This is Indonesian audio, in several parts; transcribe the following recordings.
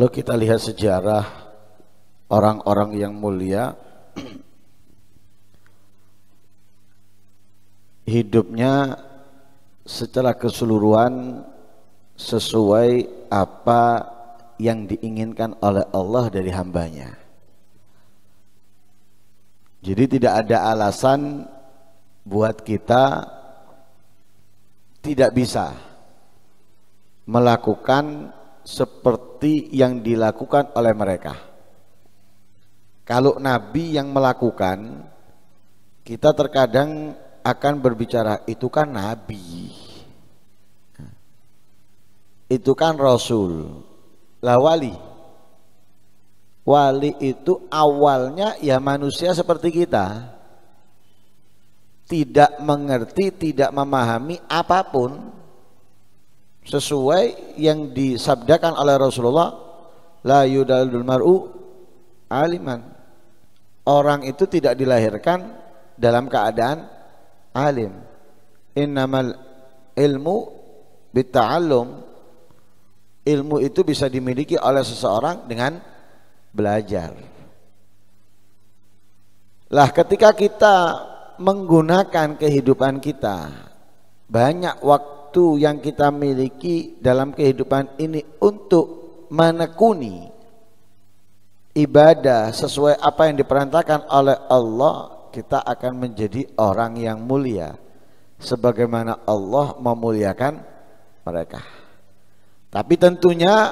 Kalau kita lihat sejarah orang-orang yang mulia hidupnya secara keseluruhan sesuai apa yang diinginkan oleh Allah dari hambanya. Jadi tidak ada alasan buat kita tidak bisa melakukan seperti yang dilakukan oleh mereka. Kalau nabi yang melakukan, kita terkadang akan berbicara itu kan nabi. Itu kan rasul. Lah wali. Wali itu awalnya ya manusia seperti kita. Tidak mengerti, tidak memahami apapun sesuai yang disabdakan oleh Rasulullah la yudalul mar'u aliman orang itu tidak dilahirkan dalam keadaan alim innamal ilmu bita'allum ilmu itu bisa dimiliki oleh seseorang dengan belajar lah ketika kita menggunakan kehidupan kita banyak waktu waktu yang kita miliki dalam kehidupan ini untuk menekuni ibadah sesuai apa yang diperintahkan oleh Allah kita akan menjadi orang yang mulia sebagaimana Allah memuliakan mereka tapi tentunya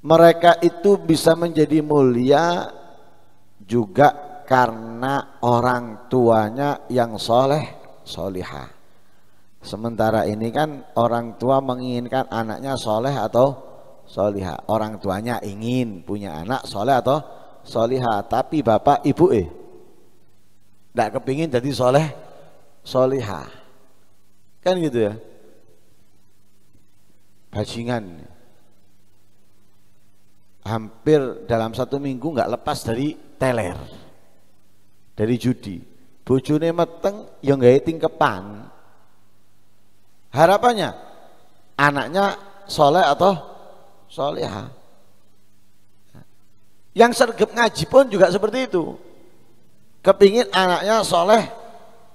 mereka itu bisa menjadi mulia juga karena orang tuanya yang soleh solihah Sementara ini kan orang tua menginginkan anaknya soleh atau soliha. Orang tuanya ingin punya anak soleh atau soliha. Tapi bapak ibu eh tidak kepingin jadi soleh soliha. Kan gitu ya. Bajingan. Hampir dalam satu minggu nggak lepas dari teler. Dari judi. Bojone meteng yang gak tingkepan Harapannya anaknya soleh atau soleha. Yang sergap ngaji pun juga seperti itu. Kepingin anaknya soleh,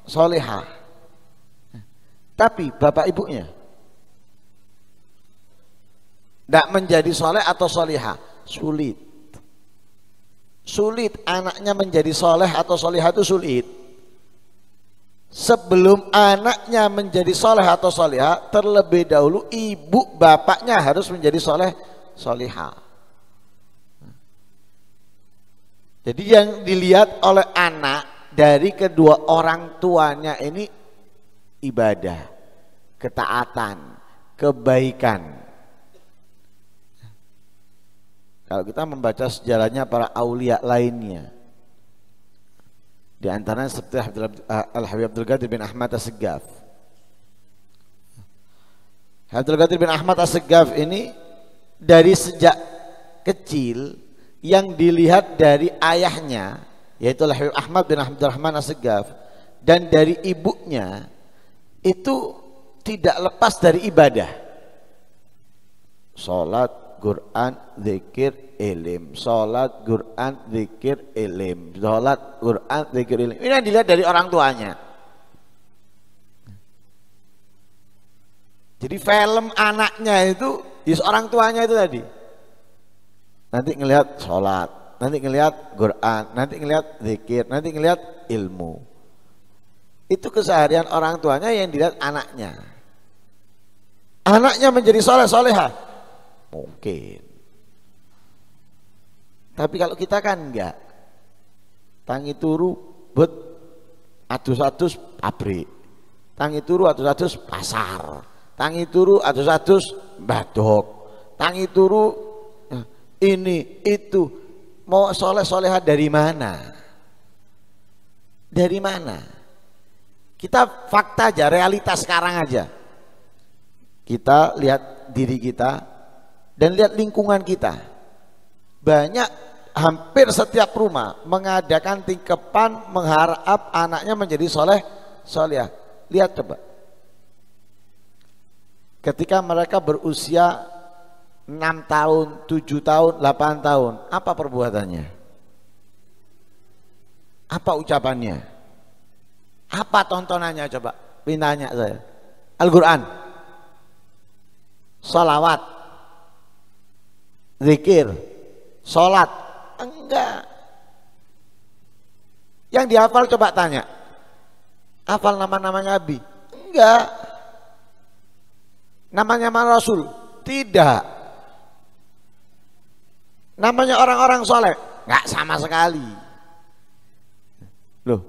soleha. Tapi bapak ibunya tidak menjadi soleh atau soleha sulit. Sulit anaknya menjadi soleh atau soleha itu sulit sebelum anaknya menjadi soleh atau soleha terlebih dahulu ibu bapaknya harus menjadi soleh soleha jadi yang dilihat oleh anak dari kedua orang tuanya ini ibadah ketaatan kebaikan kalau kita membaca sejarahnya para aulia lainnya di antaranya seperti eh, Al-Habib Abdul Qadir bin Ahmad As-Segaf. Abdul Qadir bin Ahmad As-Segaf ini dari sejak kecil yang dilihat dari ayahnya yaitu Al-Habib Ahmad bin Rahman As-Segaf dan dari ibunya itu tidak lepas dari ibadah. sholat. Quran, zikir, ilim. Salat, Quran, zikir, ilim. Salat, Quran, zikir, ilim. Ini yang dilihat dari orang tuanya. Jadi film anaknya itu di orang tuanya itu tadi. Nanti ngelihat sholat, nanti ngelihat Quran, nanti ngelihat zikir, nanti ngelihat ilmu. Itu keseharian orang tuanya yang dilihat anaknya. Anaknya menjadi soleh soleha. Mungkin. Tapi kalau kita kan enggak. Tangi turu bet atus-atus pabrik. Tangi turu atus-atus pasar. Tangi turu atus-atus badok. Tangi turu ini itu mau soleh soleha dari mana? Dari mana? Kita fakta aja, realitas sekarang aja. Kita lihat diri kita dan lihat lingkungan kita. Banyak hampir setiap rumah mengadakan tingkepan mengharap anaknya menjadi soleh soleh. Lihat coba. Ketika mereka berusia 6 tahun, 7 tahun, 8 tahun, apa perbuatannya? Apa ucapannya? Apa tontonannya coba? Pintanya saya. Al-Quran. Salawat zikir, sholat, enggak. Yang dihafal coba tanya, hafal nama nama Nabi? Enggak. Namanya mana Rasul? Tidak. Namanya orang-orang soleh? Enggak sama sekali. Loh.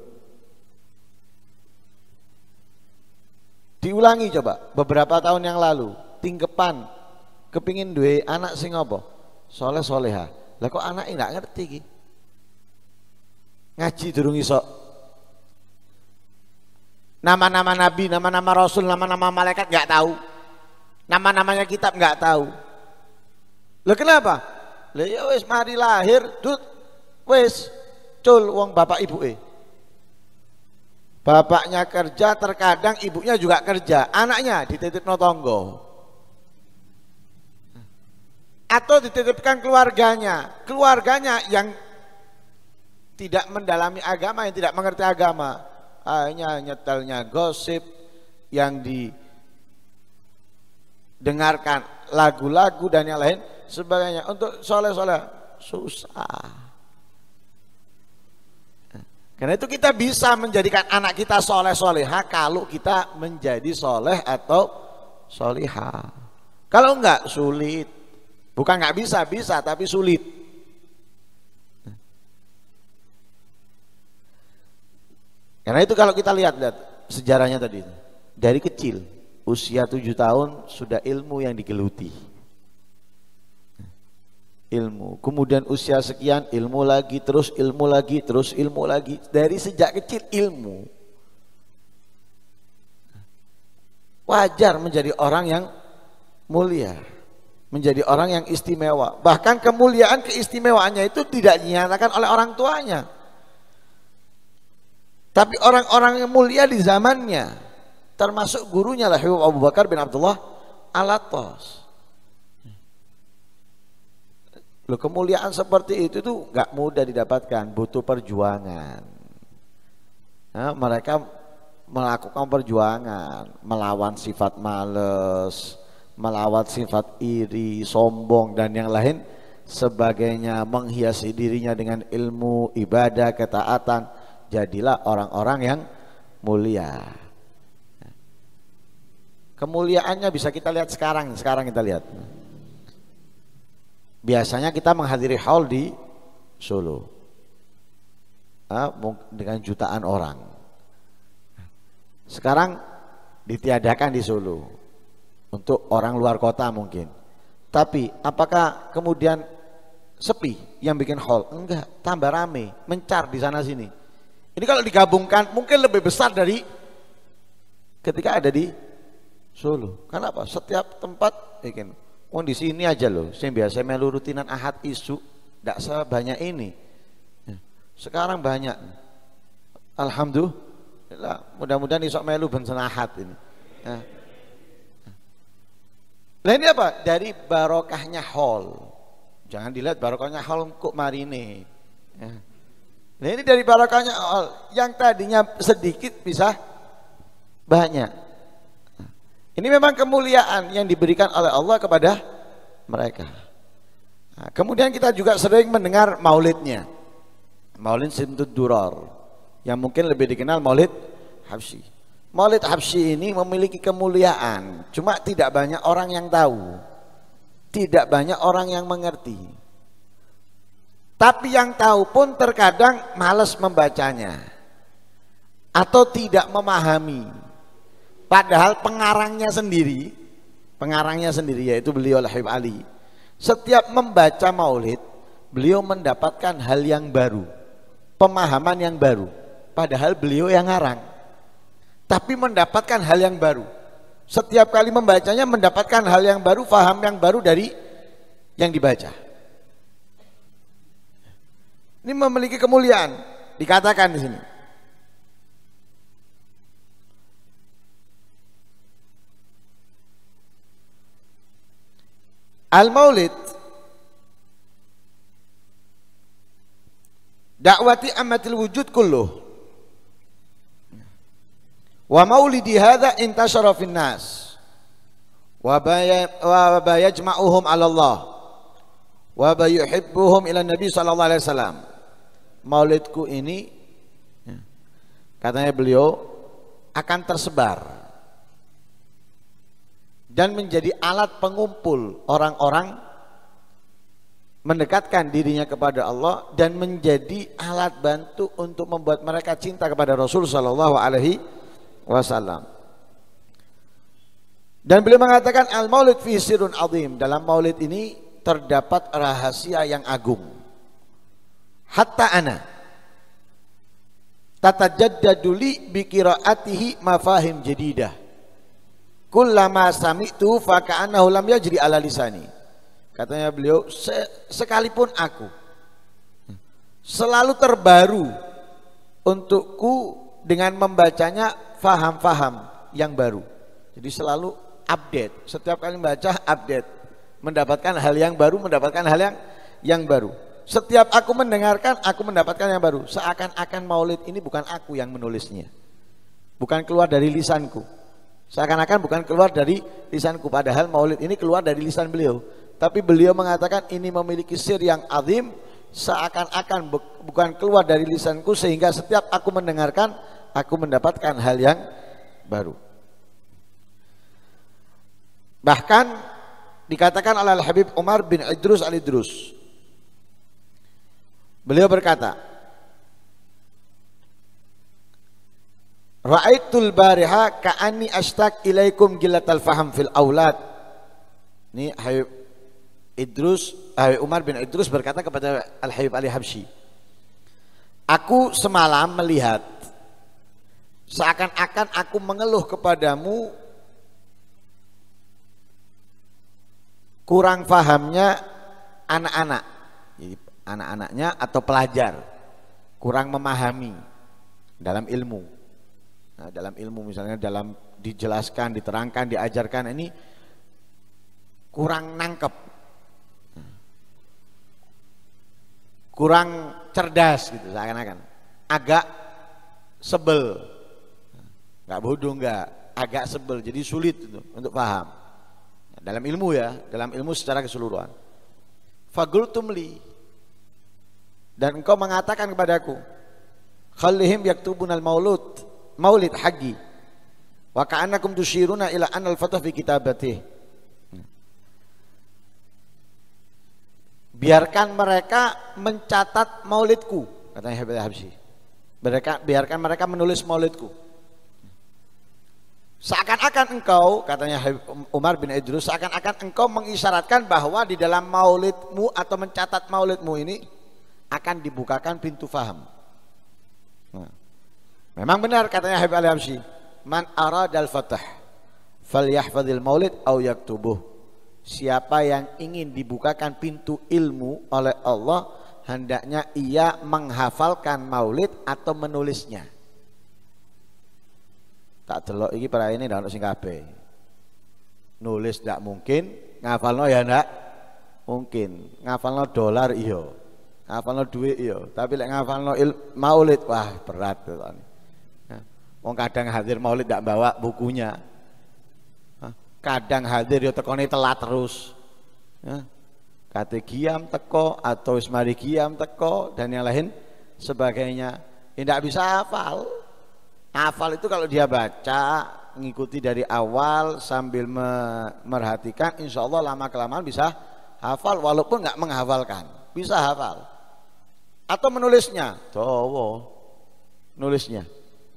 Diulangi coba beberapa tahun yang lalu, tingkepan kepingin duit, anak sing soleh soleha lah kok ini nggak ngerti ki ngaji durung iso nama-nama nabi nama-nama rasul nama-nama malaikat nggak tahu nama-namanya kitab nggak tahu lah kenapa lah ya wis mari lahir dut wis cul wong bapak ibu eh bapaknya kerja terkadang ibunya juga kerja anaknya dititip notonggo atau dititipkan keluarganya. Keluarganya yang tidak mendalami agama, yang tidak mengerti agama. Hanya nyetelnya gosip yang didengarkan lagu-lagu dan yang lain sebagainya. Untuk soleh-soleh susah. Karena itu kita bisa menjadikan anak kita soleh soleha kalau kita menjadi soleh atau soleha. Kalau enggak sulit. Bukan nggak bisa, bisa tapi sulit. Karena itu kalau kita lihat lihat sejarahnya tadi dari kecil usia tujuh tahun sudah ilmu yang digeluti ilmu kemudian usia sekian ilmu lagi terus ilmu lagi terus ilmu lagi dari sejak kecil ilmu wajar menjadi orang yang mulia menjadi orang yang istimewa. Bahkan kemuliaan keistimewaannya itu tidak dinyatakan oleh orang tuanya. Tapi orang-orang yang mulia di zamannya, termasuk gurunya lah Habib Abu Bakar bin Abdullah Alatos. Loh, kemuliaan seperti itu tuh nggak mudah didapatkan, butuh perjuangan. Nah, mereka melakukan perjuangan, melawan sifat males, melawat sifat iri, sombong dan yang lain sebagainya menghiasi dirinya dengan ilmu, ibadah, ketaatan jadilah orang-orang yang mulia kemuliaannya bisa kita lihat sekarang sekarang kita lihat biasanya kita menghadiri haul di Solo ah, dengan jutaan orang sekarang ditiadakan di Solo untuk orang luar kota mungkin. Tapi apakah kemudian sepi yang bikin hall? Enggak, tambah rame, mencar di sana sini. Ini kalau digabungkan mungkin lebih besar dari ketika ada di Solo. Kenapa? Setiap tempat bikin. Ya oh di sini aja loh, saya biasa melu rutinan ahad isu, tidak sebanyak ini. Ya, sekarang banyak. Alhamdulillah, mudah-mudahan isok melu bensen ini. Ya. Nah ini apa? Dari barokahnya hall. Jangan dilihat barokahnya hall kok marine. ini. Ya. Nah ini dari barokahnya hall. Yang tadinya sedikit bisa banyak. Ini memang kemuliaan yang diberikan oleh Allah kepada mereka. Nah, kemudian kita juga sering mendengar maulidnya. Maulid Sintud Duror. Yang mungkin lebih dikenal maulid Habsyi. Maulid Habsyi ini memiliki kemuliaan, cuma tidak banyak orang yang tahu. Tidak banyak orang yang mengerti. Tapi yang tahu pun terkadang malas membacanya atau tidak memahami. Padahal pengarangnya sendiri, pengarangnya sendiri yaitu beliau Habib Ali. Setiap membaca Maulid, beliau mendapatkan hal yang baru, pemahaman yang baru. Padahal beliau yang ngarang tapi mendapatkan hal yang baru. Setiap kali membacanya mendapatkan hal yang baru, faham yang baru dari yang dibaca. Ini memiliki kemuliaan, dikatakan di sini. Al-Maulid dakwati amatil wujud kulluh Wa maulidi hadza intasyara nas. Wa bayajma'uhum 'ala Allah. Wa bayuhibbuhum ila Nabi sallallahu alaihi wasallam. Maulidku ini ya, katanya beliau akan tersebar dan menjadi alat pengumpul orang-orang mendekatkan dirinya kepada Allah dan menjadi alat bantu untuk membuat mereka cinta kepada Rasul sallallahu Alaihi wasallam. Dan beliau mengatakan al-maulid fi sirun azim. Dalam maulid ini terdapat rahasia yang agung. Hatta ana tata li bi mafahim jadidah. Kullama sami'tu fa ka'annahu lam yajri ala lisani. Katanya beliau Se sekalipun aku selalu terbaru untukku dengan membacanya faham-faham yang baru. Jadi selalu update. Setiap kali baca update, mendapatkan hal yang baru, mendapatkan hal yang yang baru. Setiap aku mendengarkan, aku mendapatkan yang baru. Seakan-akan maulid ini bukan aku yang menulisnya. Bukan keluar dari lisanku. Seakan-akan bukan keluar dari lisanku. Padahal maulid ini keluar dari lisan beliau. Tapi beliau mengatakan ini memiliki sir yang azim. Seakan-akan bukan keluar dari lisanku. Sehingga setiap aku mendengarkan, aku mendapatkan hal yang baru. Bahkan dikatakan oleh Al-Habib Umar bin Idrus Al-Idrus. Beliau berkata, Ra'aitul bariha ka'ani ashtaq ilaikum gilatal faham fil aulad. Ini Habib Idrus, Habib Umar bin Idrus berkata kepada Al-Habib Ali Habsyi. Aku semalam melihat Seakan-akan aku mengeluh kepadamu kurang fahamnya anak-anak. Anak-anaknya atau pelajar kurang memahami dalam ilmu. Nah, dalam ilmu misalnya dalam dijelaskan, diterangkan, diajarkan ini kurang nangkep. Kurang cerdas gitu seakan-akan. Agak sebel nggak bodoh nggak agak sebel jadi sulit itu untuk paham dalam ilmu ya dalam ilmu secara keseluruhan fagultumli dan engkau mengatakan kepadaku khallihim yaktubun al maulud maulid haji, wa ka'annakum tusyiruna ila an al fatah fi kitabatih biarkan mereka mencatat maulidku katanya Habib Habsi mereka biarkan mereka menulis maulidku Seakan-akan engkau, katanya Umar bin Idrus, seakan-akan engkau mengisyaratkan bahwa di dalam maulidmu atau mencatat maulidmu ini akan dibukakan pintu faham. Nah. Memang benar katanya Habib Ali Hamsi, man aradal fatah yahfadil maulid au yaktubuh. Siapa yang ingin dibukakan pintu ilmu oleh Allah, hendaknya ia menghafalkan maulid atau menulisnya tak delok iki peraine ndak ono sing kabeh nulis ndak mungkin ngafalno ya ndak mungkin ngafalno dolar iya ngafalno duit iya tapi lek ngafalno il maulid wah berat tenan ya. wong kadang hadir maulid ndak bawa bukunya ya. kadang hadir yo ya tekone telat terus ya kate giam teko atau ismari giam teko dan yang lain sebagainya tidak bisa hafal Hafal itu kalau dia baca, ngikuti dari awal sambil memerhatikan insya Allah lama kelamaan bisa hafal walaupun nggak menghafalkan, bisa hafal. Atau menulisnya, towo, nulisnya.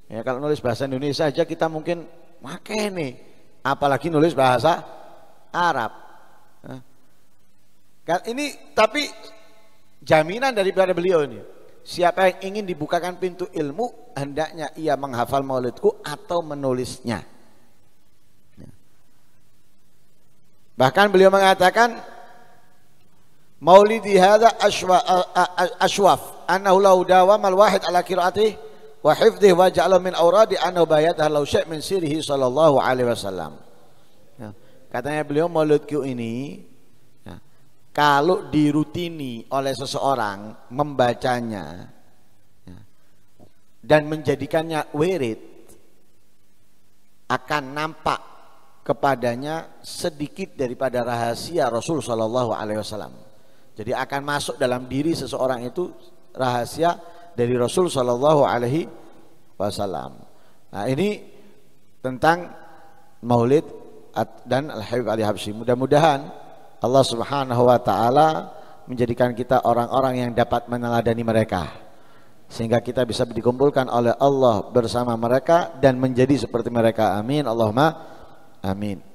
Ya kalau nulis bahasa Indonesia aja kita mungkin make nih, apalagi nulis bahasa Arab. kan ini tapi jaminan daripada beliau ini Siapa yang ingin dibukakan pintu ilmu, hendaknya ia menghafal maulidku atau menulisnya. Ya. Bahkan beliau mengatakan, Maulidi hadha aswa, aswaf, annahu dawam al-wahid ala kiraatih, wa hifdih wa ja'lam min awradi annahu bayatah lau syek min sirihi sallallahu alaihi wasallam. Ya. Katanya beliau maulidku ini, kalau dirutini oleh seseorang membacanya ya, dan menjadikannya wirid akan nampak kepadanya sedikit daripada rahasia Rasul Shallallahu Alaihi Wasallam. Jadi akan masuk dalam diri seseorang itu rahasia dari Rasul Shallallahu Alaihi Wasallam. Nah ini tentang Maulid dan Al Habib Ali Habsyi. Mudah-mudahan Allah Subhanahu wa taala menjadikan kita orang-orang yang dapat meneladani mereka sehingga kita bisa dikumpulkan oleh Allah bersama mereka dan menjadi seperti mereka amin Allahumma amin